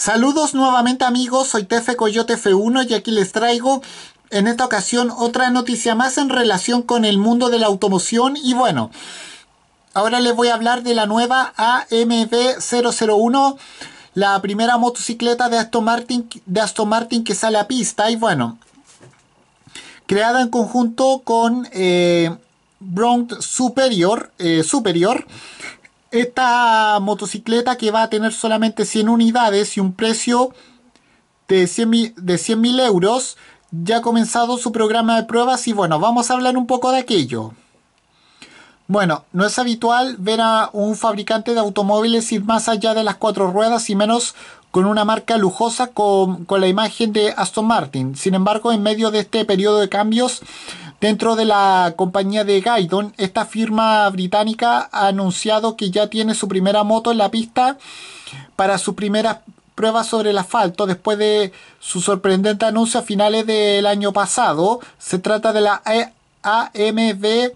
Saludos nuevamente amigos, soy Tefe Coyote F1 y aquí les traigo en esta ocasión otra noticia más en relación con el mundo de la automoción y bueno, ahora les voy a hablar de la nueva AMV 001 la primera motocicleta de Aston Martin, de Aston Martin que sale a pista y bueno, creada en conjunto con eh, Superior, eh, Superior esta motocicleta que va a tener solamente 100 unidades y un precio de 100.000 de euros, ya ha comenzado su programa de pruebas y bueno, vamos a hablar un poco de aquello. Bueno, no es habitual ver a un fabricante de automóviles ir más allá de las cuatro ruedas y menos con una marca lujosa con, con la imagen de Aston Martin. Sin embargo, en medio de este periodo de cambios, Dentro de la compañía de Gaidon, esta firma británica ha anunciado que ya tiene su primera moto en la pista para sus primeras pruebas sobre el asfalto después de su sorprendente anuncio a finales del año pasado. Se trata de la e AMV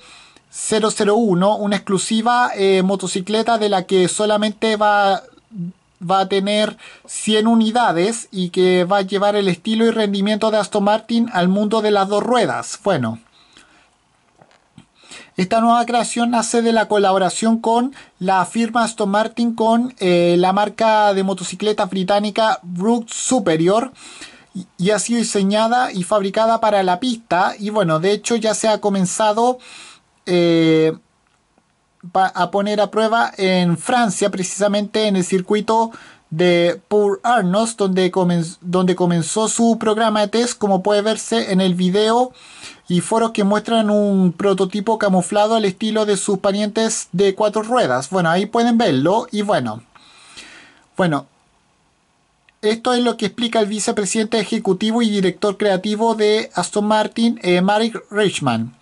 001, una exclusiva eh, motocicleta de la que solamente va, va a tener 100 unidades y que va a llevar el estilo y rendimiento de Aston Martin al mundo de las dos ruedas. Bueno. Esta nueva creación nace de la colaboración con la firma Aston Martin con eh, la marca de motocicletas británica Brook Superior y ha sido diseñada y fabricada para la pista y bueno, de hecho ya se ha comenzado eh, a poner a prueba en Francia precisamente en el circuito de Paul Arnos, donde, donde comenzó su programa de test, como puede verse en el video y foros que muestran un prototipo camuflado al estilo de sus parientes de cuatro ruedas. Bueno, ahí pueden verlo y bueno. Bueno, esto es lo que explica el vicepresidente ejecutivo y director creativo de Aston Martin, eh, Richman.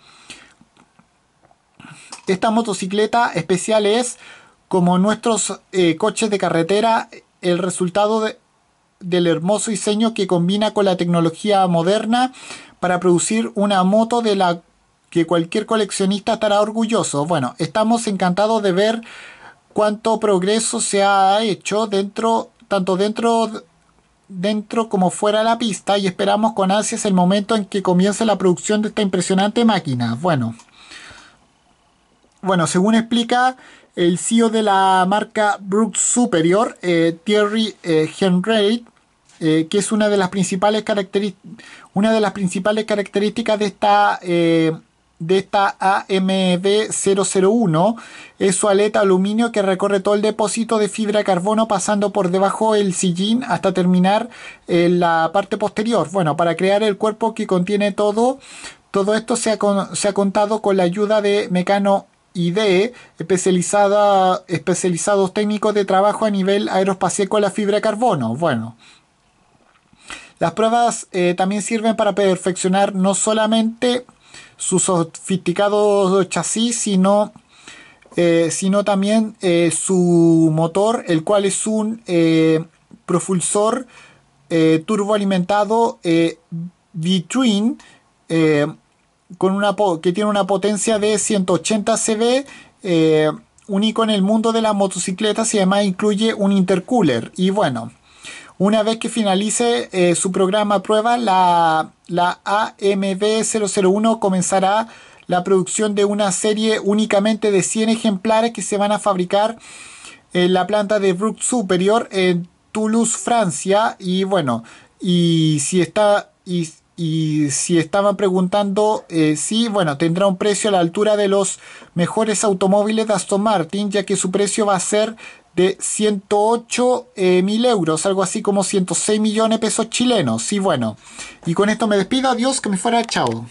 Esta motocicleta especial es, como nuestros eh, coches de carretera, el resultado del hermoso diseño que combina con la tecnología moderna para producir una moto de la que cualquier coleccionista estará orgulloso. Bueno, estamos encantados de ver cuánto progreso se ha hecho dentro, tanto dentro dentro como fuera de la pista y esperamos con ansias el momento en que comience la producción de esta impresionante máquina. Bueno, bueno, según explica el CEO de la marca Brooks Superior, eh, Thierry eh, Henry, eh, que es una de las principales, una de las principales características de esta, de esta AMB001, es su aleta aluminio que recorre todo el depósito de fibra de carbono pasando por debajo del sillín hasta terminar la parte posterior, bueno, para crear el cuerpo que contiene todo. Todo esto se ha, se ha contado con la ayuda de mecano y especializada, especializados técnicos de trabajo a nivel aeroespacial con la fibra de carbono. Bueno, las pruebas eh, también sirven para perfeccionar no solamente su sofisticado chasis, sino, eh, sino también eh, su motor, el cual es un propulsor turboalimentado V-Twin con una que tiene una potencia de 180 CV, único en el mundo de las motocicletas y además incluye un intercooler. Y bueno, una vez que finalice eh, su programa prueba, la, la AMB001 comenzará la producción de una serie únicamente de 100 ejemplares que se van a fabricar en la planta de Brook Superior en Toulouse, Francia. Y bueno, y si está... Y si estaban preguntando, si eh, sí, bueno, tendrá un precio a la altura de los mejores automóviles de Aston Martin, ya que su precio va a ser de 108 eh, mil euros, algo así como 106 millones de pesos chilenos. Sí, bueno. Y con esto me despido, adiós, que me fuera, chao.